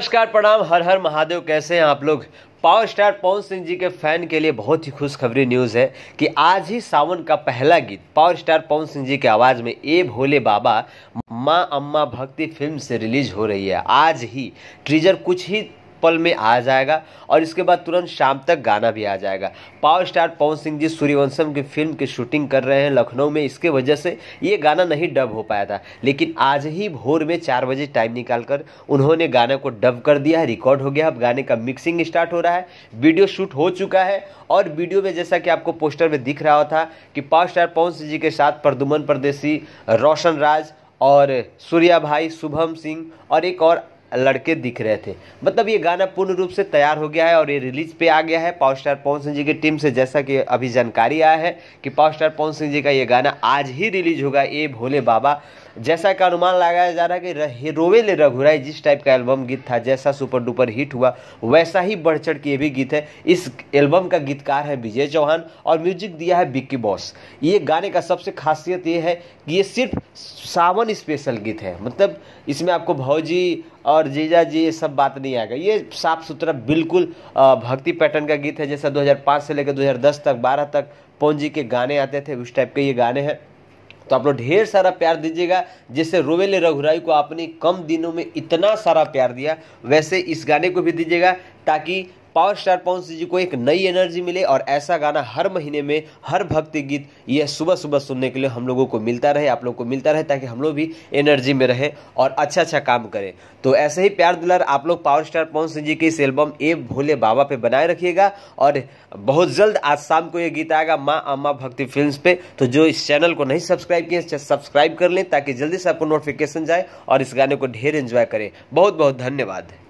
नमस्कार प्रणाम हर हर महादेव कैसे हैं आप लोग पावर स्टार पवन सिंह जी के फैन के लिए बहुत ही खुशखबरी न्यूज़ है कि आज ही सावन का पहला गीत पावर स्टार पवन सिंह जी के आवाज़ में ए भोले बाबा माँ अम्मा भक्ति फिल्म से रिलीज हो रही है आज ही ट्रीजर कुछ ही पल में आ जाएगा और इसके बाद तुरंत शाम तक गाना भी आ जाएगा पावर स्टार पवन सिंह जी सूर्यवंशम की फिल्म की शूटिंग कर रहे हैं लखनऊ में इसके वजह से ये गाना नहीं डब हो पाया था लेकिन आज ही भोर में चार बजे टाइम निकाल कर उन्होंने गाने को डब कर दिया है रिकॉर्ड हो गया अब गाने का मिक्सिंग स्टार्ट हो रहा है वीडियो शूट हो चुका है और वीडियो में जैसा कि आपको पोस्टर में दिख रहा था कि पावर स्टार पवन सिंह जी के साथ प्रदुमन परदेसी रोशन राज और सूर्या भाई शुभम सिंह और एक और लड़के दिख रहे थे मतलब ये गाना पूर्ण रूप से तैयार हो गया है और ये रिलीज पे आ गया है पावर स्टार पवन सिंह जी की टीम से जैसा कि अभी जानकारी आया है कि पावर स्टार पवन सिंह जी का ये गाना आज ही रिलीज होगा ए भोले बाबा जैसा का अनुमान लगाया जा रहा है कि रोवेले रघुराई जिस टाइप का एल्बम गीत था जैसा सुपर डुपर हिट हुआ वैसा ही बढ़ चढ़ के ये भी गीत है इस एल्बम का गीतकार है विजय चौहान और म्यूजिक दिया है बिक्की बॉस ये गाने का सबसे खासियत ये है कि ये सिर्फ सावन स्पेशल गीत है मतलब इसमें आपको भौजी और जीजा जी ये सब बात नहीं आएगा ये साफ सुथरा बिल्कुल भक्ति पैटर्न का गीत है जैसा दो से लेकर दो तक बारह तक पौजी के गाने आते थे उस टाइप के ये गाने हैं तो आप लोग ढेर सारा प्यार दीजिएगा जैसे रोवेले रघुराई को आपने कम दिनों में इतना सारा प्यार दिया वैसे इस गाने को भी दीजिएगा ताकि पावर स्टार पवन सिंह जी को एक नई एनर्जी मिले और ऐसा गाना हर महीने में हर भक्ति गीत यह सुबह सुबह सुनने के लिए हम लोगों को मिलता रहे आप लोगों को मिलता रहे ताकि हम लोग भी एनर्जी में रहें और अच्छा अच्छा काम करें तो ऐसे ही प्यार दुलार आप लोग पावर स्टार पवन सिंह जी के इस एल्बम ए भोले बाबा पे बनाए रखिएगा और बहुत जल्द आज शाम को यह गीत आएगा माँ अम्मा भक्ति फिल्म पे तो जो इस चैनल को नहीं सब्सक्राइब किए सब्सक्राइब कर लें ताकि जल्दी से आपको नोटिफिकेशन जाए और इस गाने को ढेर इन्जॉय करें बहुत बहुत धन्यवाद